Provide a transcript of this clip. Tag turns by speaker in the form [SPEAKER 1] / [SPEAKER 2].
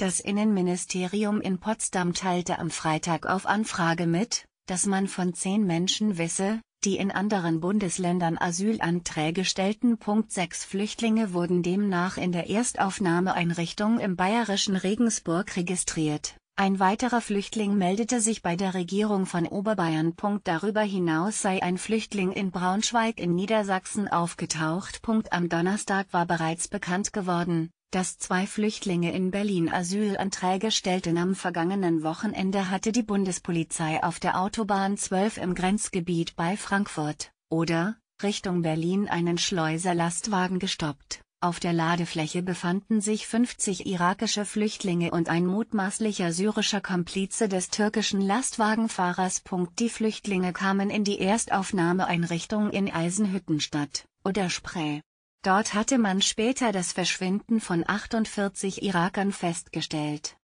[SPEAKER 1] Das Innenministerium in Potsdam teilte am Freitag auf Anfrage mit, dass man von zehn Menschen wisse, die in anderen Bundesländern Asylanträge stellten. Punkt 6 Flüchtlinge wurden demnach in der Erstaufnahmeeinrichtung im bayerischen Regensburg registriert. Ein weiterer Flüchtling meldete sich bei der Regierung von Oberbayern. Darüber hinaus sei ein Flüchtling in Braunschweig in Niedersachsen aufgetaucht. Am Donnerstag war bereits bekannt geworden, dass zwei Flüchtlinge in Berlin Asylanträge stellten. Am vergangenen Wochenende hatte die Bundespolizei auf der Autobahn 12 im Grenzgebiet bei Frankfurt, oder, Richtung Berlin einen Schleuserlastwagen gestoppt. Auf der Ladefläche befanden sich 50 irakische Flüchtlinge und ein mutmaßlicher syrischer Komplize des türkischen Lastwagenfahrers. Die Flüchtlinge kamen in die Erstaufnahmeeinrichtung in Eisenhüttenstadt, oder Spree, Dort hatte man später das Verschwinden von 48 Irakern festgestellt